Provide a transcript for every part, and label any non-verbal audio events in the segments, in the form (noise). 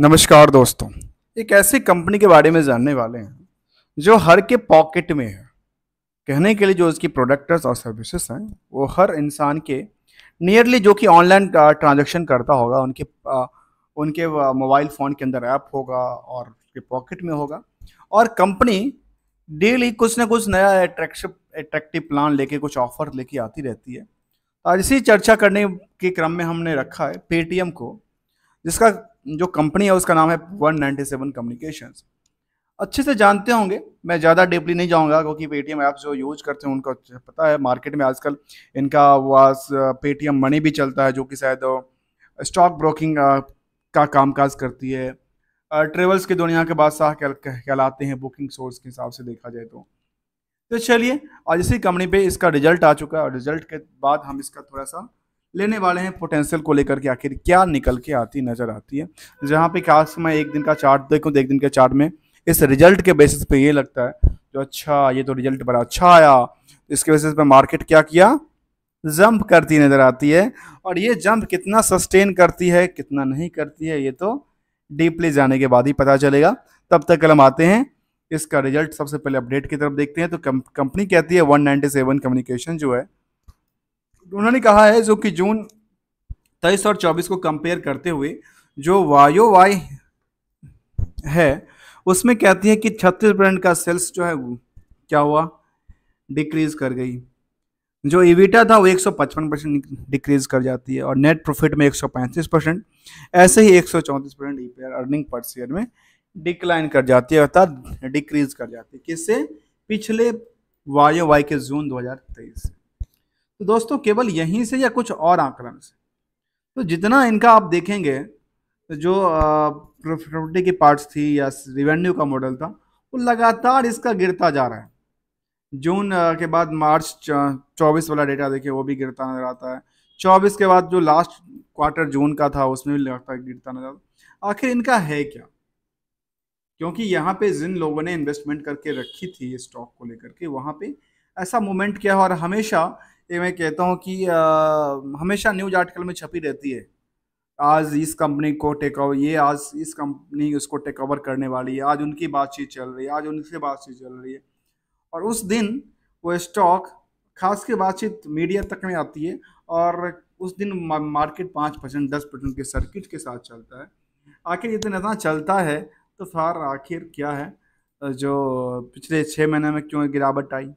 नमस्कार दोस्तों एक ऐसी कंपनी के बारे में जानने वाले हैं जो हर के पॉकेट में है कहने के लिए जो उसकी प्रोडक्ट्स और सर्विसेज हैं वो हर इंसान के नियरली जो कि ऑनलाइन ट्रांजेक्शन करता होगा उनके उनके मोबाइल फ़ोन के अंदर ऐप होगा और उसके पॉकेट में होगा और कंपनी डेली कुछ ना कुछ नया एट्रैक्टिव एट्रैक्टिव प्लान लेके कुछ ऑफर लेके आती रहती है और तो इसी चर्चा करने के क्रम में हमने रखा है पेटीएम को जिसका जो कंपनी है उसका नाम है 197 कम्युनिकेशन अच्छे से जानते होंगे मैं ज़्यादा डीपली नहीं जाऊँगा क्योंकि पेटीएम ऐप जो यूज करते हैं उनको पता है मार्केट में आजकल इनका वास पेटीएम मनी भी चलता है जो कि शायद स्टॉक ब्रोकिंग का कामकाज करती है ट्रेवल्स की दुनिया के बादशाह कहलाते हैं बुकिंग सोर्स के हिसाब से देखा जाए तो तो चलिए आज इसी कंपनी पे इसका रिजल्ट आ चुका है और रिजल्ट के बाद हम इसका थोड़ा सा लेने वाले हैं पोटेंशियल को लेकर के आखिर क्या निकल के आती नज़र आती है जहाँ पे खास मैं एक दिन का चार्ट देखूँ एक दिन के चार्ट में इस रिजल्ट के बेसिस पे ये लगता है जो अच्छा ये तो रिजल्ट बड़ा अच्छा आया इसके बेसिस पे मार्केट क्या किया जंप करती नज़र आती है और ये जंप कितना सस्टेन करती है कितना नहीं करती है ये तो डीपली जाने के बाद ही पता चलेगा तब तक कल हम आते हैं इसका रिजल्ट सबसे पहले अपडेट की तरफ देखते हैं तो कंपनी कहती है 197 कम्युनिकेशन जो है उन्होंने कहा है जो कि जून तेईस और चौबीस को कंपेयर करते हुए जो वायो वाई है उसमें कहती है कि छत्तीस ब्रांड का सेल्स जो है क्या हुआ डिक्रीज कर गई जो इविटा था वो 155 परसेंट डिक्रीज कर जाती है और नेट प्रॉफिट में 135 परसेंट ऐसे ही 134 percent EPR earning per share में डिक्लाइन कर जाती है अर्थात डिक्रीज कर जाती है किससे पिछले वायो वाई के जून 2023 से तो दोस्तों केवल यहीं से या कुछ और आंकलन से तो जितना इनका आप देखेंगे तो जो प्रॉपर्टी की पार्ट्स थी या रिवेन्यू का मॉडल था वो लगातार इसका गिरता जा रहा है जून के बाद मार्च चौबीस वाला डेटा देखिए वो भी गिरता नजर आता है चौबीस के बाद जो लास्ट क्वार्टर जून का था उसमें भी लगातार गिरता नजर आता आखिर इनका है क्या क्योंकि यहाँ पे जिन लोगों ने इन्वेस्टमेंट करके रखी थी स्टॉक को लेकर के वहाँ पे ऐसा क्या किया और हमेशा ये मैं कहता हूँ कि आ, हमेशा न्यूज आर्टिकल में छपी रहती है आज इस कंपनी को टेक ओवर ये आज इस कंपनी उसको टेक ओवर करने वाली है आज उनकी बातचीत चल रही है आज उनसे बातचीत चल रही है और उस दिन वो स्टॉक खास के बातचीत मीडिया तक में आती है और उस दिन मार्केट पाँच परसेंट दस परसेंट के सर्किट के साथ चलता है आखिर ये दिन इतना चलता है तो फार आखिर क्या है जो पिछले छः महीने में क्यों गिरावट आई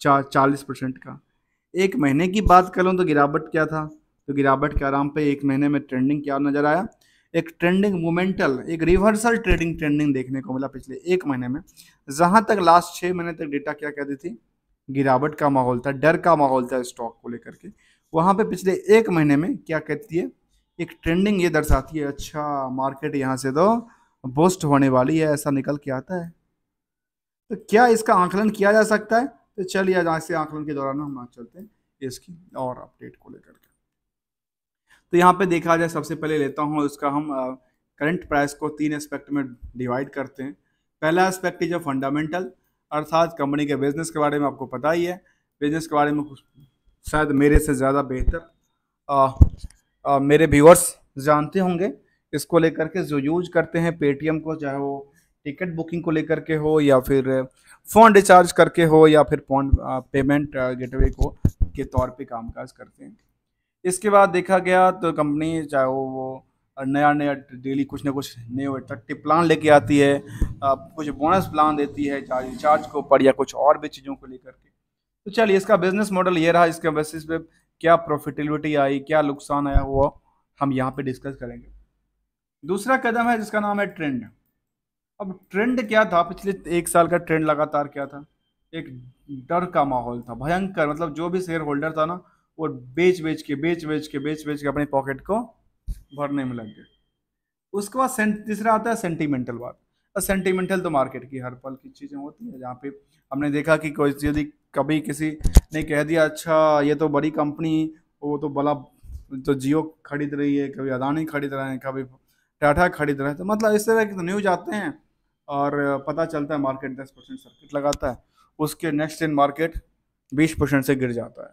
चा चालीस परसेंट का एक महीने की बात करूँ तो गिरावट क्या था तो गिरावट के आराम पे एक महीने में ट्रेंडिंग क्या नज़र आया एक ट्रेंडिंग मोमेंटल एक रिवर्सल ट्रेडिंग ट्रेंडिंग देखने को मिला पिछले एक महीने में जहाँ तक लास्ट छः महीने तक डेटा क्या कहती थी गिरावट का माहौल था डर का माहौल था स्टॉक को लेकर के वहाँ पे पिछले एक महीने में क्या कहती है एक ट्रेंडिंग ये दर्शाती है अच्छा मार्केट यहाँ से तो बोस्ट होने वाली है ऐसा निकल के आता है तो क्या इसका आंकलन किया जा सकता है तो चलिए आज से आंकलन के दौरान हम चलते हैं इसकी और अपडेट को लेकर के तो यहाँ पे देखा जाए सबसे पहले लेता हूँ इसका हम करंट प्राइस को तीन एस्पेक्ट में डिवाइड करते हैं पहला एस्पेक्ट इज फंडामेंटल अर्थात कंपनी के बिजनेस के बारे में आपको पता ही है बिजनेस के बारे में शायद मेरे से ज़्यादा बेहतर मेरे व्यूअर्स जानते होंगे इसको लेकर के जो यूज करते हैं पेटीएम को चाहे वो टिकट बुकिंग को लेकर के हो या फिर फ़ोन रिचार्ज करके हो या फिर फोन पेमेंट गेटवे को के तौर पे कामकाज करते हैं इसके बाद देखा गया तो कंपनी चाहे वो वो नया नया डेली कुछ ना कुछ नए अट्रैक्टिव प्लान लेके आती है कुछ बोनस प्लान देती है चाहे रिचार्ज के ऊपर या कुछ और भी चीज़ों को लेकर के तो चलिए इसका बिजनेस मॉडल ये रहा इसके बेसिस पे क्या प्रॉफिटेबिलिटी आई क्या नुकसान आया हुआ हम यहाँ पे डिस्कस करेंगे दूसरा कदम है जिसका नाम है ट्रेंड अब ट्रेंड क्या था पिछले एक साल का ट्रेंड लगातार क्या था एक डर का माहौल था भयंकर मतलब जो भी शेयर होल्डर था ना वो बेच बेच के बेच बेच के बेच बेच के अपने पॉकेट को भरने में लग गए उसके बाद तीसरा आता है सेंटिमेंटल बात सेंटिमेंटल तो मार्केट की हर पल की चीज़ें होती है जहाँ पे हमने देखा कि कोई यदि कभी किसी ने कह दिया अच्छा ये तो बड़ी कंपनी वो तो बला तो जियो खरीद रही है कभी अदानी खरीद रहे हैं कभी टाटा खरीद रहे हैं तो मतलब इस तरह के तो न्यूज आते हैं और पता चलता है मार्केट दस परसेंट सर्किट लगाता है उसके नेक्स्ट दिन मार्केट बीस परसेंट से गिर जाता है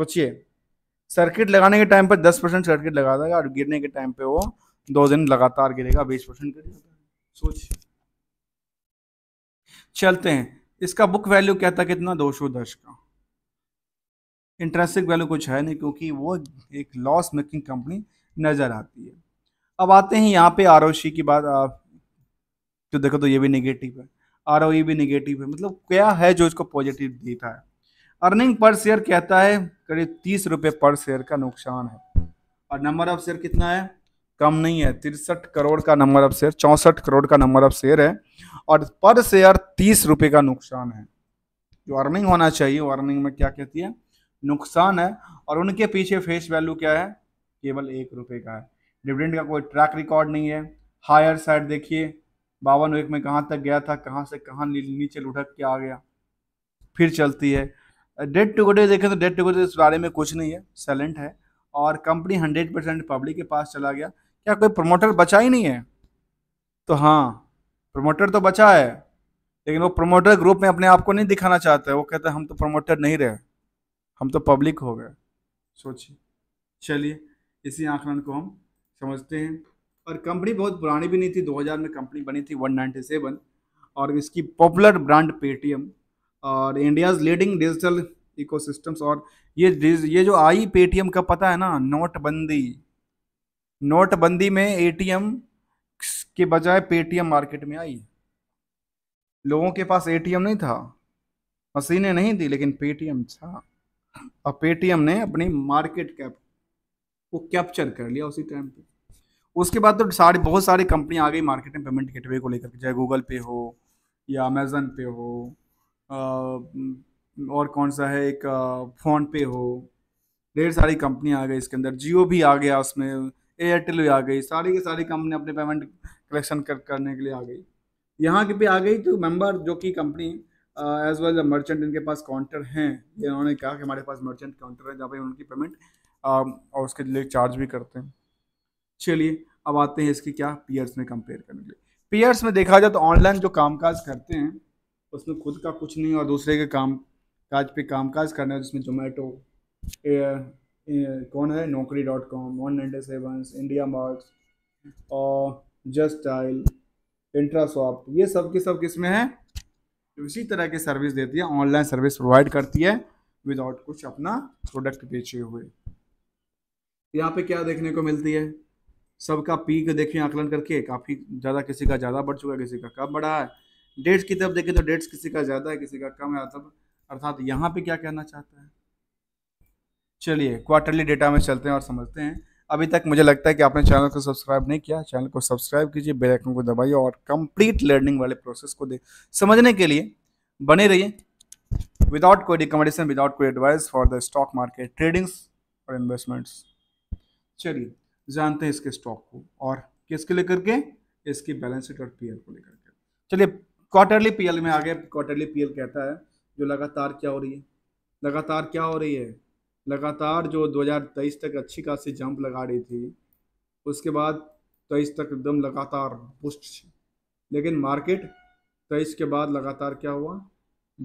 सोचिए सर्किट लगाने के टाइम पर दस परसेंट सर्किट लगा देगा और गिरने के टाइम पे वो दो दिन लगातार गिरेगा बीस परसेंट गिर जाता है सोचिए चलते हैं इसका बुक वैल्यू क्या था कितना दो सौ दस का इंटरेस्टिंग वैल्यू कुछ है नहीं क्योंकि वो एक लॉस मेकिंग कंपनी नज़र आती है अब आते हैं यहाँ पे आर की बात तो देखो तो ये भी निगेटिव है आर e भी निगेटिव है मतलब क्या है जो इसको पॉजिटिव देता है अर्निंग पर शेयर कहता है करीब तीस रुपये पर शेयर का नुकसान है और नंबर ऑफ शेयर कितना है कम नहीं है तिरसठ करोड़ का नंबर ऑफ शेयर चौंसठ करोड़ का नंबर ऑफ शेयर है और पर शेयर तीस रुपये का नुकसान है जो अर्निंग होना चाहिए वो अर्निंग में क्या कहती है नुकसान है और उनके पीछे फेस वैल्यू क्या है केवल एक रुपये का है डिविडेंड का कोई ट्रैक रिकॉर्ड नहीं है हायर साइड देखिए बावन एक में कहाँ तक गया था कहाँ से कहाँ नीचे लुढ़क के आ गया फिर चलती है डेट टू गोडे देखें तो डेड टू गोडे इस बारे में कुछ नहीं है साइलेंट है और कंपनी हंड्रेड परसेंट पब्लिक के पास चला गया क्या कोई प्रमोटर बचा ही नहीं है तो हाँ प्रमोटर तो बचा है लेकिन वो प्रमोटर ग्रुप में अपने आप को नहीं दिखाना चाहता है वो कहते हम तो प्रमोटर नहीं रहे हम तो पब्लिक हो गए सोचिए चलिए इसी आंकलन को हम समझते हैं और कंपनी बहुत पुरानी भी नहीं थी 2000 में कंपनी बनी थी 197 और इसकी पॉपुलर ब्रांड पेटीएम और इंडियाज़ लीडिंग डिजिटल इकोसिस्टम्स और ये ये जो आई पेटीएम का पता है ना नोटबंदी नोटबंदी में एटीएम के बजाय पेटीएम मार्केट में आई लोगों के पास एटीएम नहीं था मशीनें नहीं थी लेकिन पेटीएम था और पेटीएम ने अपनी मार्केट कैप को कैप्चर कर लिया उसी टाइम पे उसके बाद तो सारी बहुत सारी कंपनी आ गई मार्केट में पेमेंट गेटवे को लेकर चाहे गूगल पे हो या अमेज़न पे हो और कौन सा है एक फ़ोन पे हो ढेर सारी कंपनी आ गई इसके अंदर जियो भी आ गया उसमें एयरटेल भी आ गई सारी की सारी कंपनी अपने पेमेंट कलेक्शन कर करने के लिए आ गई यहाँ की भी आ गई तो मेंबर जो कि कंपनी एज वेल मर्चेंट इनके पास काउंटर हैं इन्होंने कहा कि हमारे पास मर्चेंट काउंटर है जहाँ पर उनकी पेमेंट और उसके लिए चार्ज भी करते हैं चलिए अब आते हैं इसके क्या पीयर्स में कंपेयर करने के लिए पीयर्स में देखा जाए तो ऑनलाइन जो कामकाज करते हैं उसमें खुद का कुछ नहीं और दूसरे के काम काज पे कामकाज करना है जिसमें जोमेटो कौन है Naukri dot com one ninety seven India marks और जस्ट टाइल इंट्रासॉफ्ट ये सब के सब किस में है इसी तरह की सर्विस देती है ऑनलाइन सर्विस प्रोवाइड करती है विदाउट कुछ अपना प्रोडक्ट बेचे हुए यहाँ पे क्या देखने को मिलती है सबका पीक देखें आकलन करके काफ़ी ज़्यादा किसी का ज़्यादा बढ़ चुका है किसी का कम बढ़ा है डेट्स की तरफ देखें तो डेट्स किसी का ज़्यादा है किसी का कम है मतलब अर्थात यहाँ पे क्या कहना चाहता है चलिए क्वार्टरली डेटा में चलते हैं और समझते हैं अभी तक मुझे लगता है कि आपने चैनल को सब्सक्राइब नहीं किया चैनल को सब्सक्राइब कीजिए बेल आइकन को दबाइए और कंप्लीट लर्निंग वाले प्रोसेस को दे समझने के लिए बने रहिए विदाउट कोई रिकमेंडेशन विदाउट कोई advice for the stock market tradings और इन्वेस्टमेंट्स चलिए जानते हैं इसके स्टॉक को और किसके लेकर के इसकी बैलेंस शीट और पीएल को लेकर के चलिए क्वार्टरली पीएल में आ गए क्वार्टरली पीएल कहता है जो लगातार क्या हो रही है लगातार क्या हो रही है लगातार जो 2023 तक अच्छी खासी जंप लगा रही थी उसके बाद तेईस तक एकदम लगातार बुस्ट लेकिन मार्केट तेईस के बाद लगातार क्या हुआ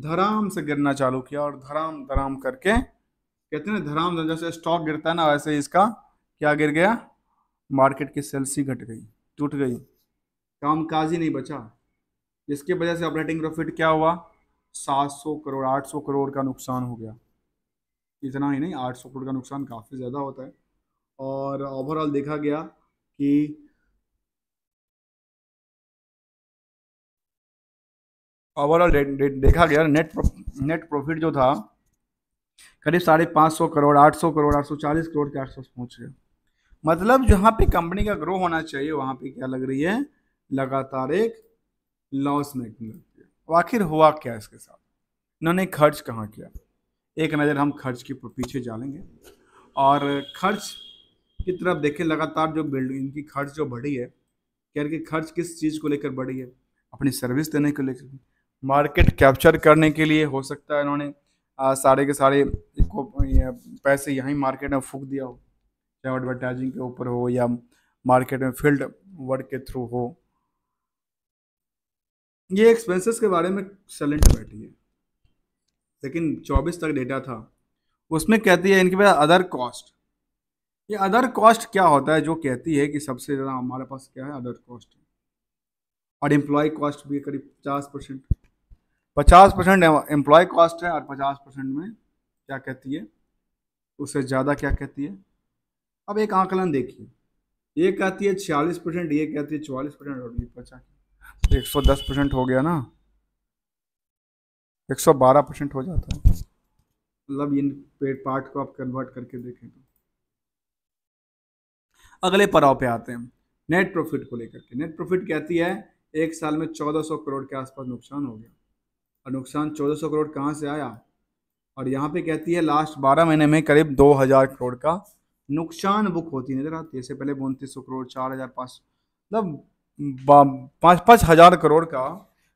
धराम से गिरना चालू किया और धराम धराम करके कहते हैं धराम जैसे स्टॉक गिरता है ना वैसे इसका क्या गिर गया मार्केट की सेल्स ही घट गई टूट गई काम काज ही नहीं बचा जिसकी वजह से ऑपरेटिंग प्रॉफिट क्या हुआ 700 करोड़ 800 करोड़ का नुकसान हो गया इतना ही नहीं 800 करोड़ का नुकसान काफ़ी ज़्यादा होता है और ओवरऑल देखा गया कि ओवरऑल देखा गया नेट नेट प्रॉफिट जो था करीब साढ़े पाँच सौ करोड़ आठ सौ करोड़ आठ सौ चालीस करोड़ के आसपास पहुंच गया मतलब जहाँ पे कंपनी का ग्रो होना चाहिए वहाँ पे क्या लग रही है लगातार एक लॉस मेकिंग लग रही है आखिर हुआ क्या इसके साथ इन्होंने खर्च कहाँ किया एक नज़र हम खर्च के पीछे जानेंगे और खर्च की तरफ देखें लगातार जो बिल्डिंग की खर्च जो बढ़ी है कह रहे खर्च किस चीज़ को लेकर बढ़ी है अपनी सर्विस देने को लेकर मार्केट कैप्चर करने के लिए हो सकता है इन्होंने सारे के सारे को पैसे यहीं मार्केट में फूक दिया हो चाहे एडवर्टाइजिंग के ऊपर हो या मार्केट में फील्ड वर्क के थ्रू हो ये एक्सपेंसेस के बारे में सैलेंट बैठी है लेकिन चौबीस तक डेटा था उसमें कहती है इनके पास अदर कॉस्ट ये अदर कॉस्ट क्या होता है जो कहती है कि सबसे ज़्यादा हमारे पास क्या है अदर कॉस्ट और एम्प्लॉय कॉस्ट भी करीब पचास परसेंट पचास परसेंट एम्प्लॉय कॉस्ट है और पचास परसेंट में क्या कहती है उससे ज़्यादा क्या कहती है अब एक आंकलन देखिए ये कहती है छियालीस परसेंट ये कहती है चौवालीस परसेंट और ये पचास तो एक सौ दस परसेंट हो गया ना एक सौ बारह परसेंट हो जाता है मतलब इन पेट पार्ट को आप कन्वर्ट करके देखें तो अगले पड़ाव पे आते हैं नेट प्रॉफिट को लेकर के नेट प्रॉफिट कहती है एक साल में सौ करोड़ के आसपास नुकसान हो गया और नुकसान सौ करोड़ कहाँ से आया और यहाँ पे कहती है लास्ट 12 महीने में करीब 2000 करोड़ का नुकसान बुक होती नजर आती है इससे पहले उनतीस सौ करोड़ चार हज़ार पाँच मतलब पाँच पाँच हज़ार करोड़ का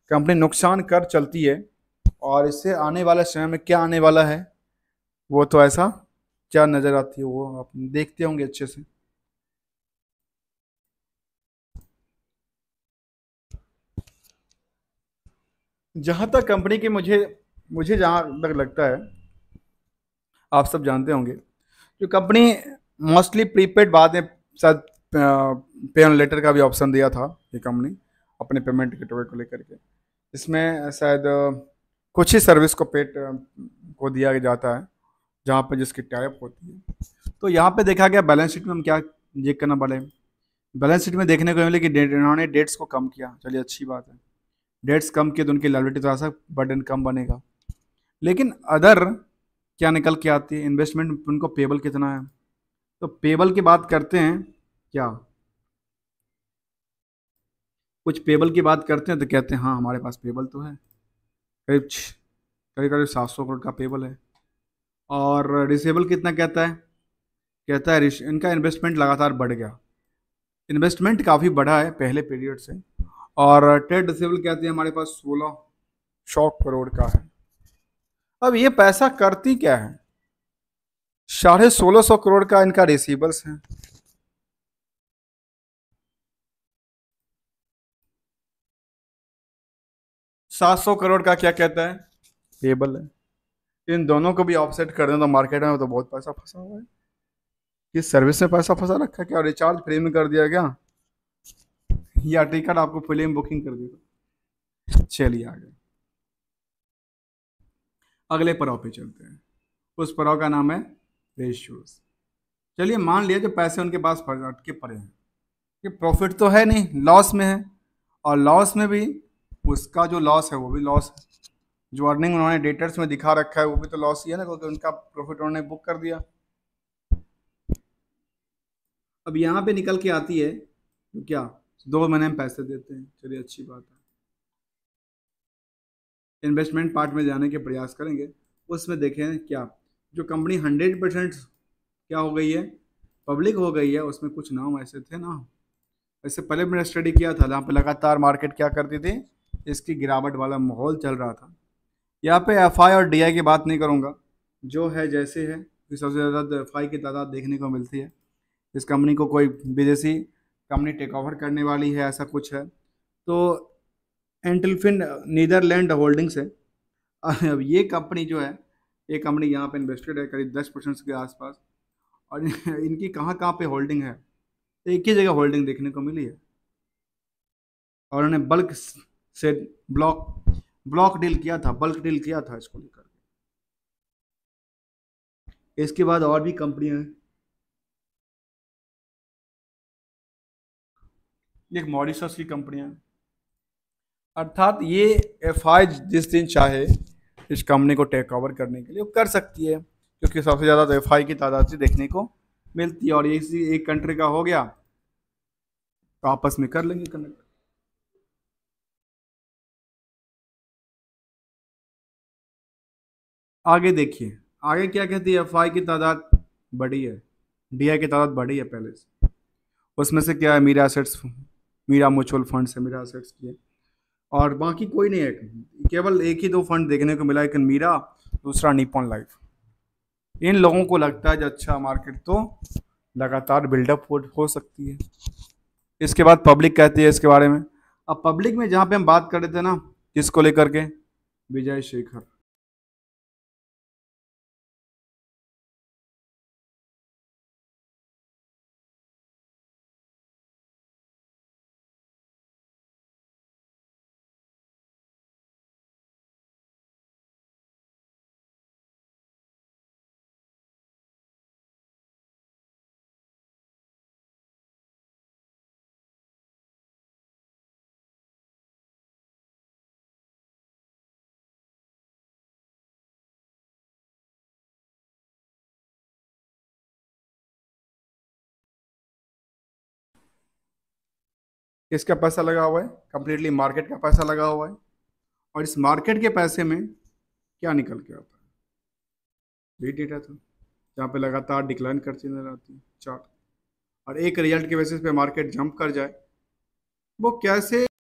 कंपनी नुकसान कर चलती है और इससे आने वाले समय में क्या आने वाला है वो तो ऐसा क्या नज़र आती है वो आप देखते होंगे अच्छे से जहाँ तक कंपनी के मुझे मुझे जहाँ तक लगता है आप सब जानते होंगे जो कंपनी मोस्टली प्रीपेड बाद में शायद पे ऑन लेटर का भी ऑप्शन दिया था ये कंपनी अपने पेमेंट गेटवे को लेकर के इसमें शायद कुछ ही सर्विस को पेट को दिया जाता है जहाँ पर जिसकी टाइप होती है तो यहाँ पे देखा गया बैलेंस शीट में हम क्या चेक करना पड़े बैलेंस शीट में देखने को मिले कि इन्होंने डेट्स को कम किया चलिए अच्छी बात है डेट्स कम किए तो उनकी लाइब्रेटी थोड़ा सा बर्डन कम बनेगा लेकिन अदर क्या निकल के आती है इन्वेस्टमेंट उनको पेबल कितना है तो पेबल की बात करते हैं क्या कुछ पेबल की बात करते हैं तो कहते हैं हाँ हमारे पास पेबल तो है करीब करीब करीब सात सौ करोड़ का पेबल है और डिसेबल कितना कहता है कहता है इनका इन्वेस्टमेंट लगातार बढ़ गया इन्वेस्टमेंट काफ़ी बढ़ा है पहले पीरियड से और ट्रेड डिसेबल कहते हैं हमारे पास सोलह सौ करोड़ का है अब ये पैसा करती क्या है साढ़े सोलह सौ करोड़ का इनका रिसीवल्स है सात सौ करोड़ का क्या कहता है पेबल है इन दोनों को भी ऑफसेट कर दें तो मार्केट में तो बहुत पैसा फंसा हुआ है ये सर्विस में पैसा फंसा रखा क्या रिचार्ज फ्री में कर दिया गया या टिकट आपको फ्री में बुकिंग कर दिया चलिए आगे अगले पड़ाव पे चलते हैं उस पड़ाव का नाम है रेशियोज चलिए मान लिया जो पैसे उनके पास अटके पड़े हैं कि प्रॉफिट तो है नहीं लॉस में है और लॉस में भी उसका जो लॉस है वो भी लॉस है जो अर्निंग उन्होंने डेटर्स में दिखा रखा है वो भी तो लॉस ही है ना क्योंकि उनका प्रॉफिट उन्होंने बुक कर दिया अब यहाँ पे निकल के आती है तो क्या दो महीने में पैसे देते हैं चलिए अच्छी बात है इन्वेस्टमेंट पार्ट में जाने के प्रयास करेंगे उसमें देखें क्या जो कंपनी हंड्रेड परसेंट क्या हो गई है पब्लिक हो गई है उसमें कुछ नाम ऐसे थे ना ऐसे पहले मैंने स्टडी किया था जहाँ पर लगातार मार्केट क्या करती थी इसकी गिरावट वाला माहौल चल रहा था यहाँ पे एफ और डी की बात नहीं करूँगा जो है जैसे है कि सबसे ज़्यादा एफ तो की तादाद देखने को मिलती है इस कंपनी को कोई विदेशी कंपनी टेक ओवर करने वाली है ऐसा कुछ है तो एंटलफिन नीदरलैंड होल्डिंग्स है अब ये कंपनी जो है ये कंपनी यहाँ पे इन्वेस्टेड है करीब दस परसेंट के आसपास और (laughs) इनकी कहाँ कहाँ पे होल्डिंग है एक ही जगह होल्डिंग देखने को मिली है और उन्होंने बल्क से ब्लॉक ब्लॉक डील किया था बल्क डील किया था इसको लेकर के इसके बाद और भी कंपनियां हैं एक मॉरिशस की कंपनियां अर्थात ये एफ आई जिस दिन चाहे इस कंपनी को टेक ओवर करने के लिए वो कर सकती है क्योंकि सबसे ज़्यादा तो एफ आई की तादाद से देखने को मिलती है और इसी एक कंट्री का हो गया तो आपस में कर लेंगे कनेक्ट आगे देखिए आगे क्या कहती है एफ आई की तादाद बढ़ी है डी आई की तादाद बढ़ी है पहले से उसमें से क्या है Mirae assets Mirae mutual funds है मीरा एसेट्स की है और बाकी कोई नहीं है केवल एक ही दो फंड देखने को मिला एक मीरा दूसरा निपॉन लाइफ इन लोगों को लगता है जो अच्छा मार्केट तो लगातार बिल्डअप हो, हो सकती है इसके बाद पब्लिक कहती है इसके बारे में अब पब्लिक में जहाँ पे हम बात कर रहे थे ना किसको लेकर के विजय शेखर किसका पैसा लगा हुआ है कंप्लीटली मार्केट का पैसा लगा हुआ है और इस मार्केट के पैसे में क्या निकल के आता है यही डेटा था जहाँ पे लगातार डिक्लाइन करती नजर आती है चार्ट और एक रिजल्ट के बेसिस पे मार्केट जंप कर जाए वो कैसे